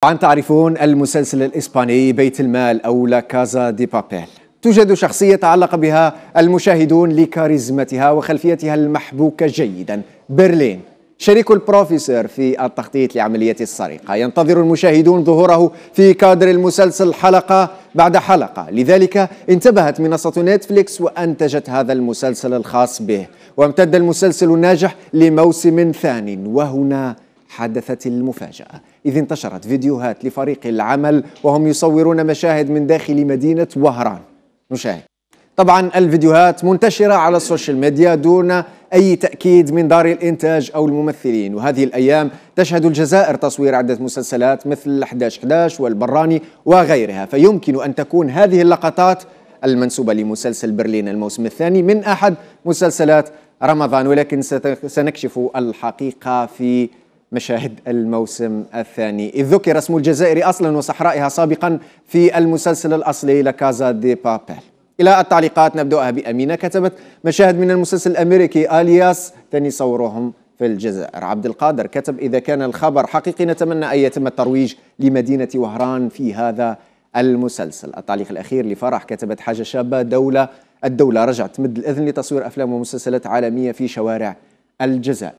طبعا تعرفون المسلسل الإسباني بيت المال أو لا كازا دي بابيل توجد شخصية تعلق بها المشاهدون لكاريزمتها وخلفيتها المحبوكة جيدا برلين شريك البروفيسور في التخطيط لعملية السرقة ينتظر المشاهدون ظهوره في كادر المسلسل حلقة بعد حلقة لذلك انتبهت منصة نتفليكس وأنتجت هذا المسلسل الخاص به وامتد المسلسل الناجح لموسم ثان وهنا حدثت المفاجأة إذ انتشرت فيديوهات لفريق العمل وهم يصورون مشاهد من داخل مدينة وهران نشاهد طبعا الفيديوهات منتشرة على السوشيال ميديا دون أي تأكيد من دار الإنتاج أو الممثلين وهذه الأيام تشهد الجزائر تصوير عدة مسلسلات مثل 11-11 والبراني وغيرها فيمكن أن تكون هذه اللقطات المنسوبة لمسلسل برلين الموسم الثاني من أحد مسلسلات رمضان ولكن سنكشف الحقيقة في مشاهد الموسم الثاني إذ ذكر اسم الجزائر أصلا وصحرائها سابقا في المسلسل الأصلي لكازا دي بابيل إلى التعليقات نبدأها بأمينة كتبت مشاهد من المسلسل الأمريكي ألياس تني صورهم في الجزائر عبد القادر كتب إذا كان الخبر حقيقي نتمنى أن يتم الترويج لمدينة وهران في هذا المسلسل التعليق الأخير لفرح كتبت حاجة شابة دولة الدولة رجعت مد الإذن لتصوير أفلام ومسلسلات عالمية في شوارع الجزائر